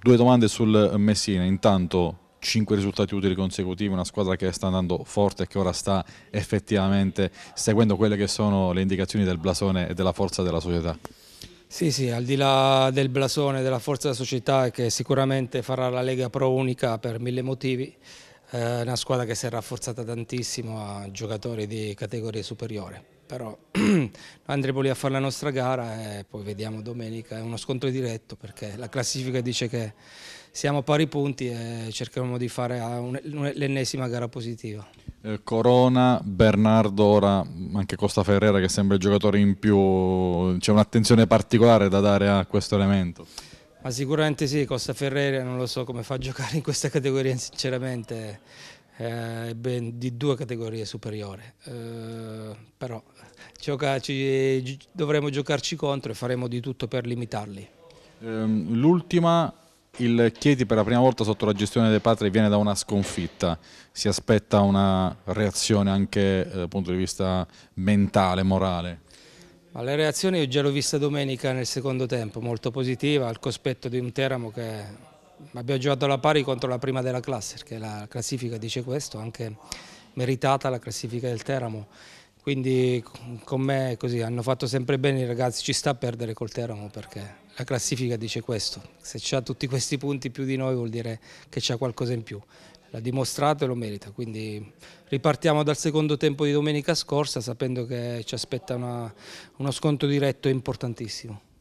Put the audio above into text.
due domande sul Messina. Intanto 5 risultati utili consecutivi, una squadra che sta andando forte e che ora sta effettivamente seguendo quelle che sono le indicazioni del blasone e della forza della società. Sì, sì, al di là del blasone, della forza della società che sicuramente farà la Lega Pro unica per mille motivi, eh, è una squadra che si è rafforzata tantissimo a giocatori di categoria superiore però andremo lì a fare la nostra gara e poi vediamo domenica, è uno scontro diretto perché la classifica dice che siamo a pari punti e cercheremo di fare l'ennesima gara positiva. Eh, Corona, Bernardo, ora anche Costa Ferrera che sembra il giocatore in più, c'è un'attenzione particolare da dare a questo elemento? Ma sicuramente sì, Costa Ferrera non lo so come fa a giocare in questa categoria sinceramente eh, di due categorie superiori, eh, però giocarci, dovremo giocarci contro e faremo di tutto per limitarli. Ehm, l'ultima, il Chieti per la prima volta sotto la gestione dei Patri viene da una sconfitta, si aspetta una reazione anche eh, dal punto di vista mentale, morale? Ma le reazioni io già l'ho vista domenica nel secondo tempo, molto positiva, al cospetto di un Teramo che abbiamo giocato alla pari contro la prima della classe, perché la classifica dice questo, anche meritata la classifica del Teramo. Quindi con me così, hanno fatto sempre bene i ragazzi, ci sta a perdere col Teramo perché la classifica dice questo, se ha tutti questi punti più di noi vuol dire che c'ha qualcosa in più, l'ha dimostrato e lo merita, quindi ripartiamo dal secondo tempo di domenica scorsa sapendo che ci aspetta una, uno sconto diretto importantissimo.